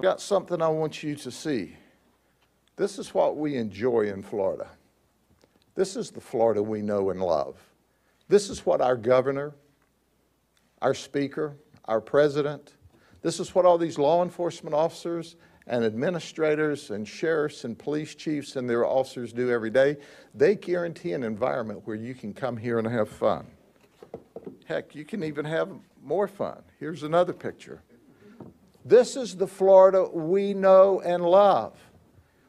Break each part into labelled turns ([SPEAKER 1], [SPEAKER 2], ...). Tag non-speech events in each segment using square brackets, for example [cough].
[SPEAKER 1] I've got something I want you to see. This is what we enjoy in Florida. This is the Florida we know and love. This is what our governor, our speaker, our president, this is what all these law enforcement officers and administrators and sheriffs and police chiefs and their officers do every day. They guarantee an environment where you can come here and have fun. Heck, you can even have more fun. Here's another picture. This is the Florida we know and love.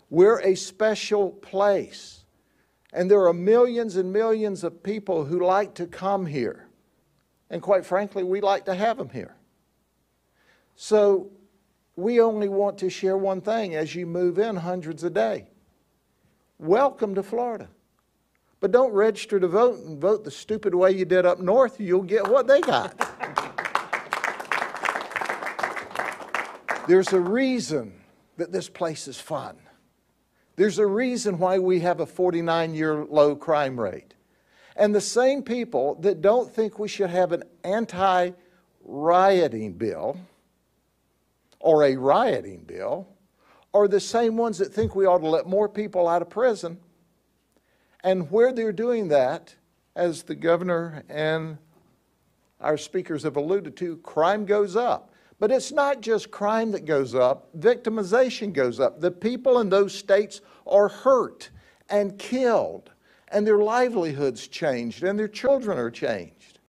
[SPEAKER 1] We're a special place. And there are millions and millions of people who like to come here. And quite frankly, we like to have them here. So we only want to share one thing as you move in hundreds a day. Welcome to Florida. But don't register to vote and vote the stupid way you did up north. You'll get what they got. [laughs] There's a reason that this place is fun. There's a reason why we have a 49 year low crime rate. And the same people that don't think we should have an anti rioting bill or a rioting bill are the same ones that think we ought to let more people out of prison. And where they're doing that, as the governor and our speakers have alluded to, crime goes up. But it's not just crime that goes up, victimization goes up. The people in those states are hurt and killed, and their livelihoods changed, and their children are changed.